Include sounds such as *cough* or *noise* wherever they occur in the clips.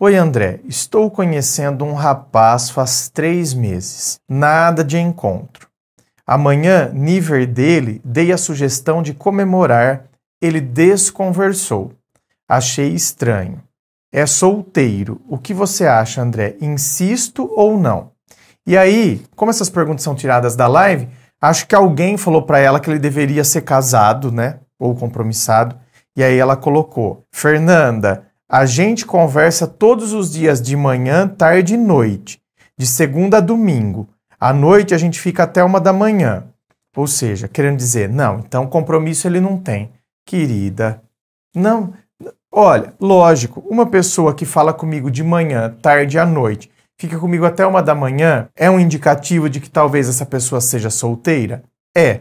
Oi, André. Estou conhecendo um rapaz faz três meses. Nada de encontro. Amanhã, nível dele, dei a sugestão de comemorar. Ele desconversou. Achei estranho. É solteiro. O que você acha, André? Insisto ou não? E aí, como essas perguntas são tiradas da live, acho que alguém falou para ela que ele deveria ser casado, né? Ou compromissado. E aí ela colocou: Fernanda, a gente conversa todos os dias de manhã, tarde e noite, de segunda a domingo. À noite a gente fica até uma da manhã. Ou seja, querendo dizer, não, então compromisso ele não tem. Querida, não. Olha, lógico, uma pessoa que fala comigo de manhã, tarde e à noite, fica comigo até uma da manhã, é um indicativo de que talvez essa pessoa seja solteira? É.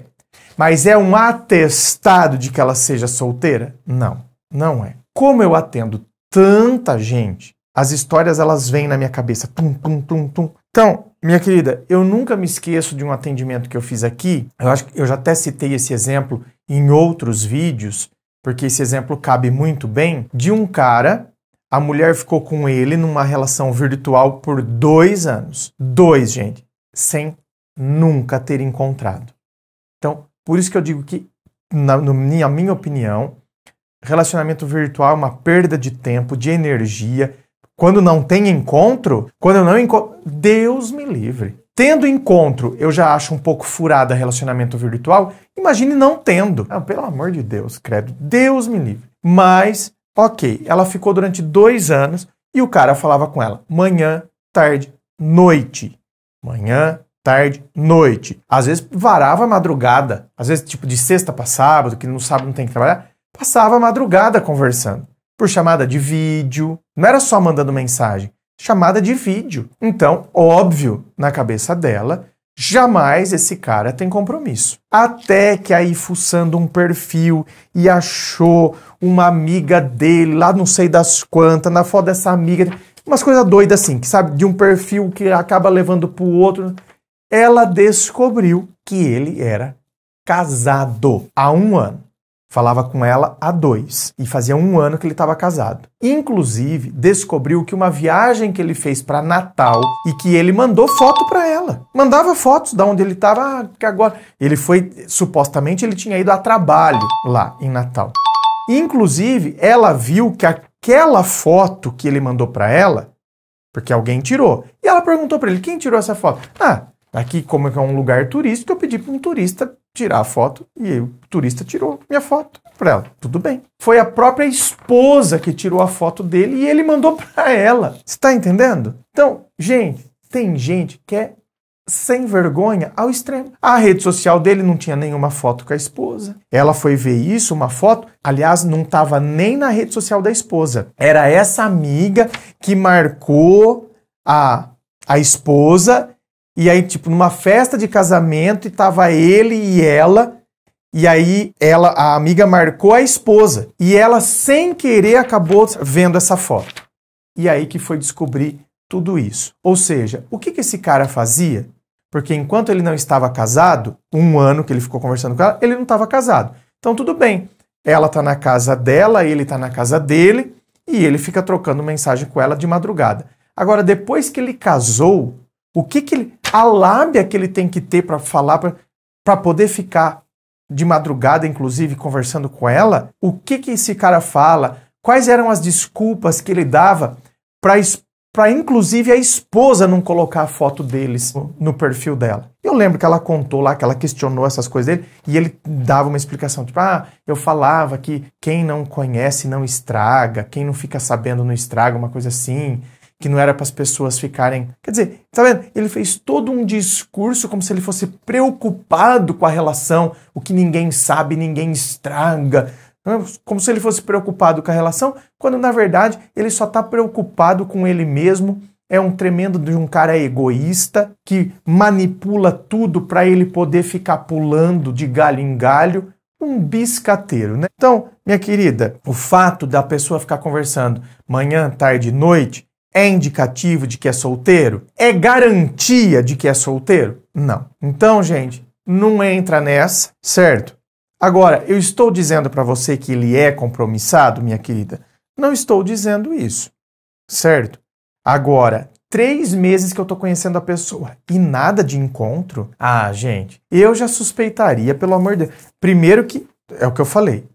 Mas é um atestado de que ela seja solteira? Não, não é. Como eu atendo tanta gente. As histórias elas vêm na minha cabeça, tum, tum, tum, tum. Então, minha querida, eu nunca me esqueço de um atendimento que eu fiz aqui. Eu acho que eu já até citei esse exemplo em outros vídeos, porque esse exemplo cabe muito bem, de um cara, a mulher ficou com ele numa relação virtual por dois anos. Dois, gente, sem nunca ter encontrado. Então, por isso que eu digo que, na, na minha opinião, Relacionamento virtual é uma perda de tempo, de energia. Quando não tem encontro, quando eu não encontro. Deus me livre. Tendo encontro, eu já acho um pouco furada relacionamento virtual. Imagine não tendo. Ah, pelo amor de Deus, credo. Deus me livre. Mas, ok, ela ficou durante dois anos e o cara falava com ela manhã, tarde, noite. Manhã, tarde, noite. Às vezes varava a madrugada, às vezes tipo de sexta para sábado, que no sábado não tem que trabalhar. Passava a madrugada conversando, por chamada de vídeo, não era só mandando mensagem, chamada de vídeo. Então, óbvio, na cabeça dela, jamais esse cara tem compromisso. Até que aí fuçando um perfil e achou uma amiga dele lá não sei das quantas, na foto dessa amiga, umas coisas doidas assim, que sabe, de um perfil que acaba levando pro outro. Ela descobriu que ele era casado há um ano. Falava com ela há dois e fazia um ano que ele estava casado. Inclusive, descobriu que uma viagem que ele fez para Natal e que ele mandou foto para ela. Mandava fotos da onde ele estava, ah, que agora. Ele foi, supostamente, ele tinha ido a trabalho lá em Natal. Inclusive, ela viu que aquela foto que ele mandou para ela, porque alguém tirou. E ela perguntou para ele: quem tirou essa foto? Ah, aqui, como é, é um lugar turístico, eu pedi para um turista tirar a foto e o turista tirou minha foto para ela. Tudo bem. Foi a própria esposa que tirou a foto dele e ele mandou *laughs* para ela. Está entendendo? Então, gente, tem gente que é sem vergonha ao extremo. A rede social dele não tinha nenhuma foto com a esposa. Ela foi ver isso, uma foto. Aliás, não estava nem na rede social da esposa. Era essa amiga que marcou a, a esposa e aí, tipo, numa festa de casamento, e tava ele e ela. E aí, ela, a amiga marcou a esposa. E ela, sem querer, acabou vendo essa foto. E aí que foi descobrir tudo isso. Ou seja, o que, que esse cara fazia? Porque enquanto ele não estava casado, um ano que ele ficou conversando com ela, ele não estava casado. Então, tudo bem. Ela tá na casa dela, ele tá na casa dele. E ele fica trocando mensagem com ela de madrugada. Agora, depois que ele casou, o que que ele a lábia que ele tem que ter para falar, para poder ficar de madrugada, inclusive, conversando com ela, o que, que esse cara fala, quais eram as desculpas que ele dava para, inclusive, a esposa não colocar a foto deles no, no perfil dela. Eu lembro que ela contou lá, que ela questionou essas coisas dele, e ele dava uma explicação, tipo, ah, eu falava que quem não conhece não estraga, quem não fica sabendo não estraga, uma coisa assim que não era para as pessoas ficarem. Quer dizer, tá vendo? Ele fez todo um discurso como se ele fosse preocupado com a relação, o que ninguém sabe, ninguém estraga. É? Como se ele fosse preocupado com a relação, quando na verdade ele só está preocupado com ele mesmo. É um tremendo de um cara egoísta que manipula tudo para ele poder ficar pulando de galho em galho um biscateiro, né? Então, minha querida, o fato da pessoa ficar conversando manhã, tarde e noite é indicativo de que é solteiro? É garantia de que é solteiro? Não. Então, gente, não entra nessa, certo? Agora, eu estou dizendo para você que ele é compromissado, minha querida? Não estou dizendo isso, certo? Agora, três meses que eu estou conhecendo a pessoa e nada de encontro? Ah, gente, eu já suspeitaria, pelo amor de Deus. Primeiro que, é o que eu falei,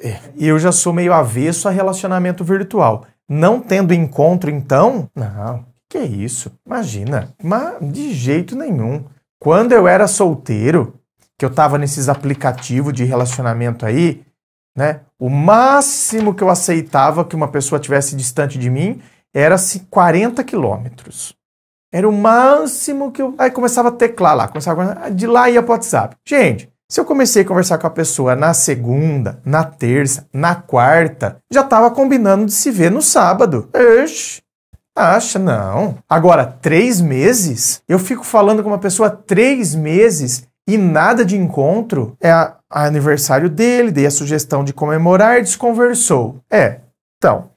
é, eu já sou meio avesso a relacionamento virtual. Não tendo encontro, então? Não, que isso? Imagina, mas de jeito nenhum. Quando eu era solteiro, que eu tava nesses aplicativos de relacionamento aí, né? O máximo que eu aceitava que uma pessoa tivesse distante de mim era se 40 quilômetros. Era o máximo que eu. Aí começava a teclar lá, começava a... de lá ia pro WhatsApp. Gente, se eu comecei a conversar com a pessoa na segunda, na terça, na quarta, já estava combinando de se ver no sábado. Ixi, Acha, não. Agora, três meses? Eu fico falando com uma pessoa três meses e nada de encontro? É a, a aniversário dele, dei a sugestão de comemorar, desconversou. É, então,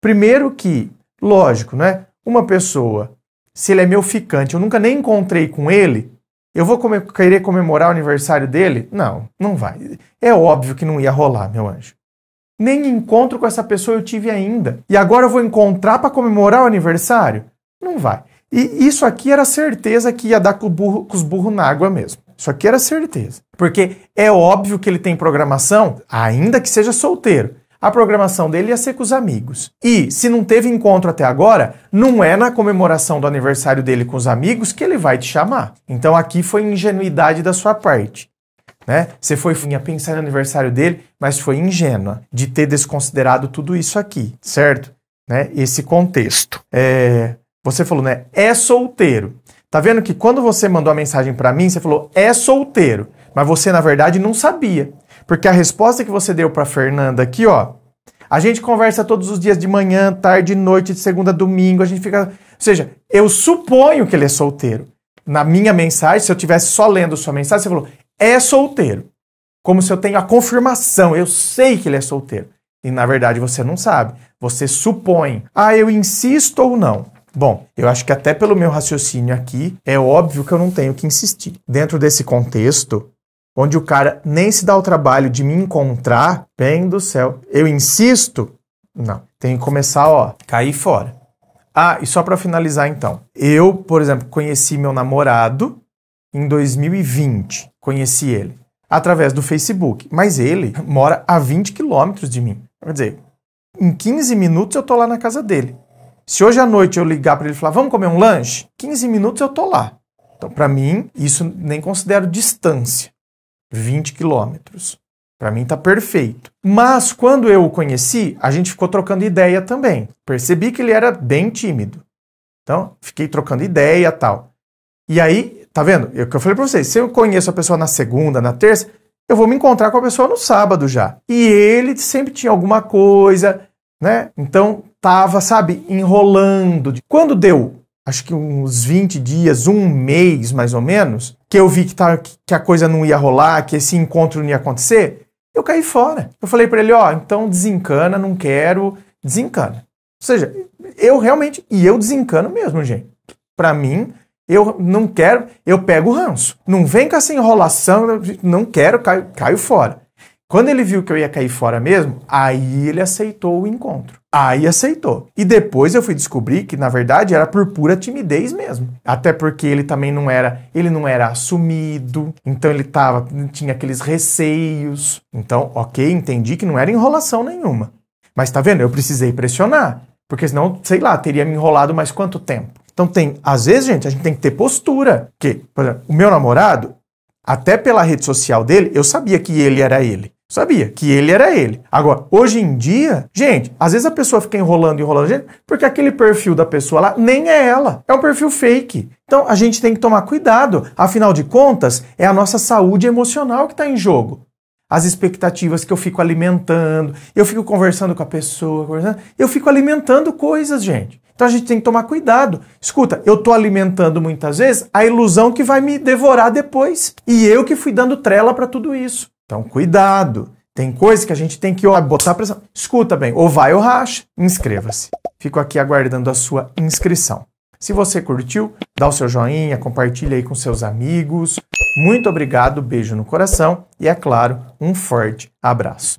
primeiro que, lógico, né? Uma pessoa, se ele é meu ficante, eu nunca nem encontrei com ele, eu vou come querer comemorar o aniversário dele? Não, não vai. É óbvio que não ia rolar, meu anjo. Nem encontro com essa pessoa eu tive ainda. E agora eu vou encontrar para comemorar o aniversário? Não vai. E isso aqui era certeza que ia dar com, burro, com os burros na água mesmo. Isso aqui era certeza. Porque é óbvio que ele tem programação, ainda que seja solteiro a programação dele ia ser com os amigos. E se não teve encontro até agora, não é na comemoração do aniversário dele com os amigos que ele vai te chamar. Então aqui foi ingenuidade da sua parte. Né? Você foi a pensar no aniversário dele, mas foi ingênua de ter desconsiderado tudo isso aqui, certo? Né? Esse contexto. É... você falou, né? É solteiro. Tá vendo que quando você mandou a mensagem para mim, você falou é solteiro, mas você na verdade não sabia. Porque a resposta que você deu para Fernanda aqui, ó, a gente conversa todos os dias de manhã, tarde, noite, de segunda a domingo, a gente fica, ou seja, eu suponho que ele é solteiro. Na minha mensagem, se eu tivesse só lendo sua mensagem, você falou: "É solteiro". Como se eu tenho a confirmação, eu sei que ele é solteiro. E na verdade você não sabe, você supõe. Ah, eu insisto ou não? Bom, eu acho que até pelo meu raciocínio aqui, é óbvio que eu não tenho que insistir. Dentro desse contexto, onde o cara nem se dá o trabalho de me encontrar, bem do céu. Eu insisto? Não. Tem que começar, ó, cair fora. Ah, e só para finalizar então. Eu, por exemplo, conheci meu namorado em 2020. Conheci ele através do Facebook, mas ele mora a 20 quilômetros de mim. Quer dizer, em 15 minutos eu tô lá na casa dele. Se hoje à noite eu ligar para ele e falar, vamos comer um lanche? 15 minutos eu tô lá. Então, para mim, isso nem considero distância. 20 quilômetros. Para mim tá perfeito. Mas quando eu o conheci, a gente ficou trocando ideia também. Percebi que ele era bem tímido. Então, fiquei trocando ideia tal. E aí, tá vendo? É o que eu falei para vocês. Se eu conheço a pessoa na segunda, na terça, eu vou me encontrar com a pessoa no sábado já. E ele sempre tinha alguma coisa, né? Então, tava, sabe, enrolando. Quando deu acho que uns 20 dias, um mês mais ou menos, que eu vi que, tá, que a coisa não ia rolar, que esse encontro não ia acontecer, eu caí fora. Eu falei para ele, ó, oh, então desencana, não quero, desencana. Ou seja, eu realmente, e eu desencano mesmo, gente. Para mim, eu não quero, eu pego o ranço. Não vem com essa enrolação, não quero, caio, caio fora. Quando ele viu que eu ia cair fora mesmo, aí ele aceitou o encontro. Aí aceitou. E depois eu fui descobrir que na verdade era por pura timidez mesmo. Até porque ele também não era, ele não era assumido, então ele tava, tinha aqueles receios. Então, OK, entendi que não era enrolação nenhuma. Mas tá vendo? Eu precisei pressionar, porque senão, sei lá, teria me enrolado mais quanto tempo. Então tem, às vezes, gente, a gente tem que ter postura. Porque, por exemplo, o meu namorado, até pela rede social dele, eu sabia que ele era ele. Sabia que ele era ele. Agora, hoje em dia, gente, às vezes a pessoa fica enrolando, e enrolando gente, porque aquele perfil da pessoa lá nem é ela. É um perfil fake. Então a gente tem que tomar cuidado. Afinal de contas, é a nossa saúde emocional que está em jogo. As expectativas que eu fico alimentando, eu fico conversando com a pessoa, conversando, eu fico alimentando coisas, gente. Então a gente tem que tomar cuidado. Escuta, eu estou alimentando muitas vezes a ilusão que vai me devorar depois. E eu que fui dando trela para tudo isso. Então, cuidado. Tem coisa que a gente tem que ó, botar pressão. Escuta bem, ou vai ou racha, inscreva-se. Fico aqui aguardando a sua inscrição. Se você curtiu, dá o seu joinha, compartilha aí com seus amigos. Muito obrigado, beijo no coração e, é claro, um forte abraço.